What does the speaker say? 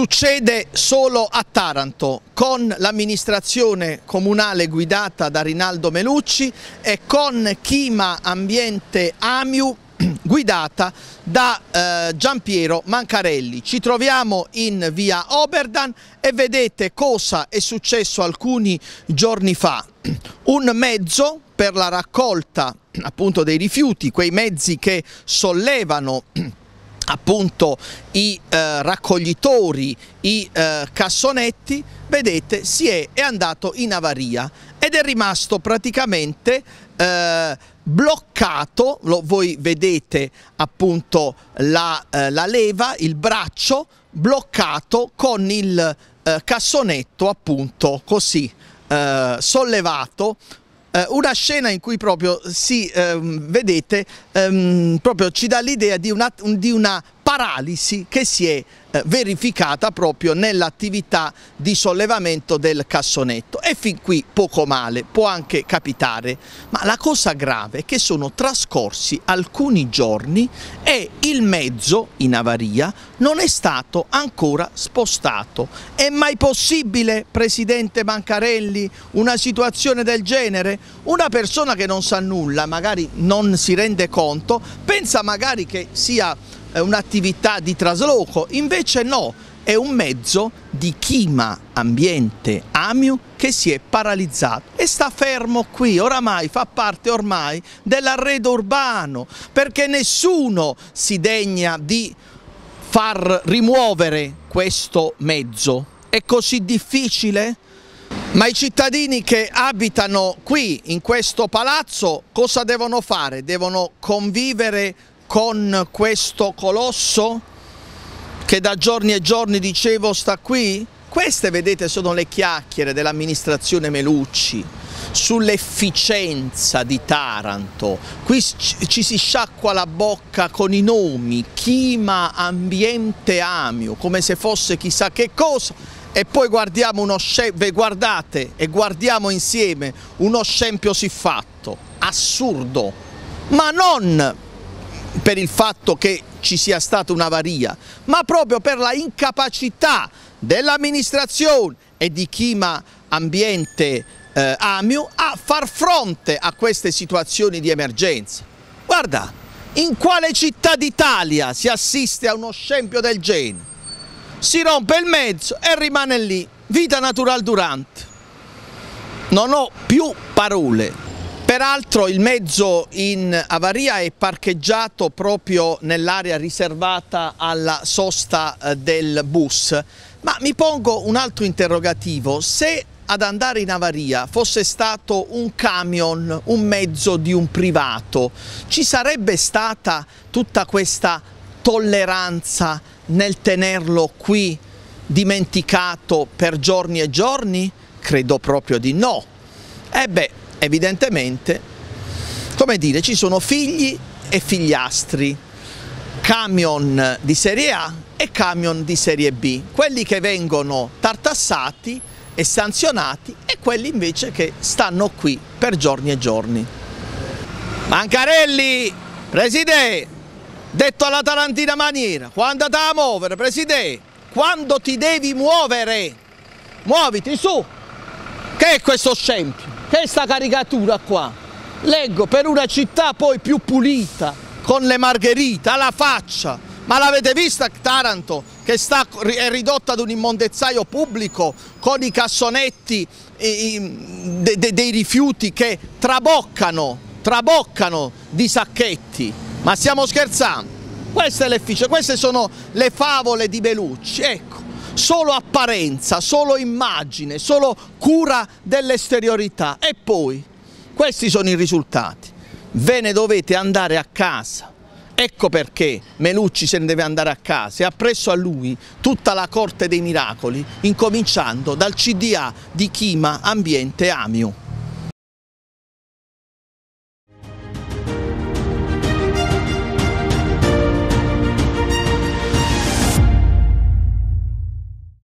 Succede solo a Taranto, con l'amministrazione comunale guidata da Rinaldo Melucci e con Chima Ambiente Amiu guidata da eh, Giampiero Mancarelli. Ci troviamo in via Oberdan e vedete cosa è successo alcuni giorni fa. Un mezzo per la raccolta appunto dei rifiuti, quei mezzi che sollevano appunto i eh, raccoglitori, i eh, cassonetti, vedete si è, è, andato in avaria ed è rimasto praticamente eh, bloccato, lo, voi vedete appunto la, eh, la, leva, il braccio bloccato con il eh, cassonetto appunto così eh, sollevato eh, una scena in cui proprio si, ehm, vedete, ehm, proprio ci dà l'idea di una, di una paralisi che si è eh, verificata proprio nell'attività di sollevamento del cassonetto e fin qui poco male, può anche capitare, ma la cosa grave è che sono trascorsi alcuni giorni e il mezzo in avaria non è stato ancora spostato. È mai possibile, Presidente Mancarelli, una situazione del genere? Una persona che non sa nulla, magari non si rende conto, pensa magari che sia un'attività di trasloco, invece no, è un mezzo di Chima Ambiente Amiu che si è paralizzato e sta fermo qui, oramai fa parte ormai dell'arredo urbano, perché nessuno si degna di far rimuovere questo mezzo. È così difficile? Ma i cittadini che abitano qui, in questo palazzo, cosa devono fare? Devono convivere con questo colosso che da giorni e giorni dicevo sta qui? Queste vedete sono le chiacchiere dell'amministrazione Melucci sull'efficienza di Taranto, qui ci si sciacqua la bocca con i nomi, Chima Ambiente Amio, come se fosse chissà che cosa, e poi guardiamo uno scempio, guardate e guardiamo insieme uno scempio siffatto, assurdo, ma non per il fatto che ci sia stata un'avaria, ma proprio per la incapacità dell'amministrazione e di Chima Ambiente eh, Amiu a far fronte a queste situazioni di emergenza. Guarda, in quale città d'Italia si assiste a uno scempio del genere? Si rompe il mezzo e rimane lì, vita natural durante. Non ho più parole. Peraltro il mezzo in avaria è parcheggiato proprio nell'area riservata alla sosta eh, del bus, ma mi pongo un altro interrogativo, se ad andare in avaria fosse stato un camion, un mezzo di un privato, ci sarebbe stata tutta questa tolleranza nel tenerlo qui dimenticato per giorni e giorni? Credo proprio di no. Ebbene, eh evidentemente, come dire, ci sono figli e figliastri, camion di serie A e camion di serie B, quelli che vengono tartassati e sanzionati e quelli invece che stanno qui per giorni e giorni. Mancarelli, preside, detto alla tarantina maniera, quando ti a muovere, preside, quando ti devi muovere, muoviti su, che è questo scempio? questa caricatura qua? Leggo per una città poi più pulita, con le margherite alla faccia. Ma l'avete vista Taranto che sta, è ridotta ad un immondezzaio pubblico con i cassonetti de, de, dei rifiuti che traboccano, traboccano di sacchetti? Ma stiamo scherzando? Questa è Queste, queste sono le favole di Belucci. Ecco solo apparenza, solo immagine, solo cura dell'esteriorità. E poi, questi sono i risultati. Ve ne dovete andare a casa. Ecco perché Menucci se ne deve andare a casa e appresso a lui tutta la corte dei miracoli, incominciando dal CDA di Chima Ambiente Amio.